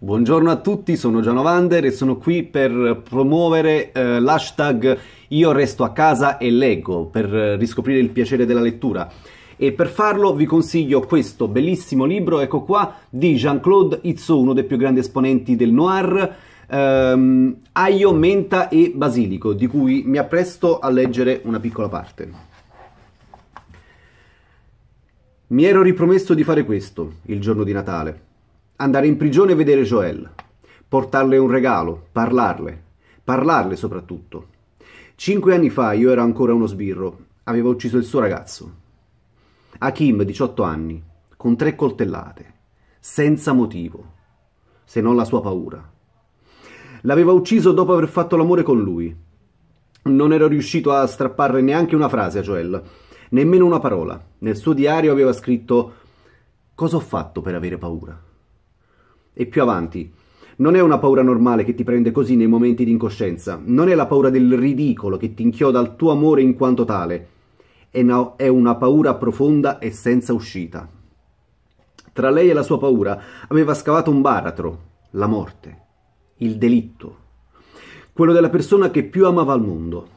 Buongiorno a tutti, sono Gianovander e sono qui per promuovere eh, l'hashtag Io resto a casa e leggo per eh, riscoprire il piacere della lettura. E per farlo vi consiglio questo bellissimo libro, ecco qua, di Jean-Claude Itzou, uno dei più grandi esponenti del noir, ehm, Aglio, Menta e Basilico, di cui mi appresto a leggere una piccola parte. Mi ero ripromesso di fare questo il giorno di Natale andare in prigione e vedere Joel, portarle un regalo, parlarle, parlarle soprattutto. Cinque anni fa io ero ancora uno sbirro, aveva ucciso il suo ragazzo. Hakim, 18 anni, con tre coltellate, senza motivo, se non la sua paura. L'aveva ucciso dopo aver fatto l'amore con lui. Non ero riuscito a strapparle neanche una frase a Joel, nemmeno una parola. Nel suo diario aveva scritto Cosa ho fatto per avere paura? E più avanti. Non è una paura normale che ti prende così nei momenti di incoscienza, non è la paura del ridicolo che ti inchioda al tuo amore in quanto tale, è una paura profonda e senza uscita. Tra lei e la sua paura aveva scavato un baratro, la morte, il delitto, quello della persona che più amava al mondo.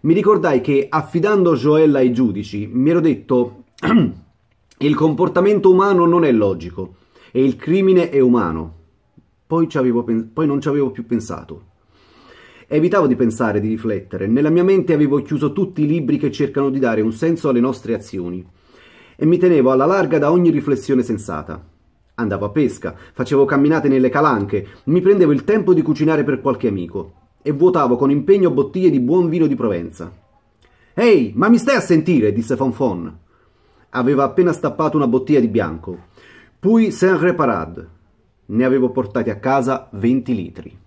Mi ricordai che, affidando Joella ai giudici, mi ero detto il comportamento umano non è logico e il crimine è umano. Poi, poi non ci avevo più pensato. Evitavo di pensare, di riflettere. Nella mia mente avevo chiuso tutti i libri che cercano di dare un senso alle nostre azioni e mi tenevo alla larga da ogni riflessione sensata. Andavo a pesca, facevo camminate nelle calanche, mi prendevo il tempo di cucinare per qualche amico e vuotavo con impegno bottiglie di buon vino di Provenza. Ehi, ma mi stai a sentire? disse Fonfon. Aveva appena stappato una bottiglia di bianco. Puis Saint-Reparade. Ne avevo portati a casa 20 litri.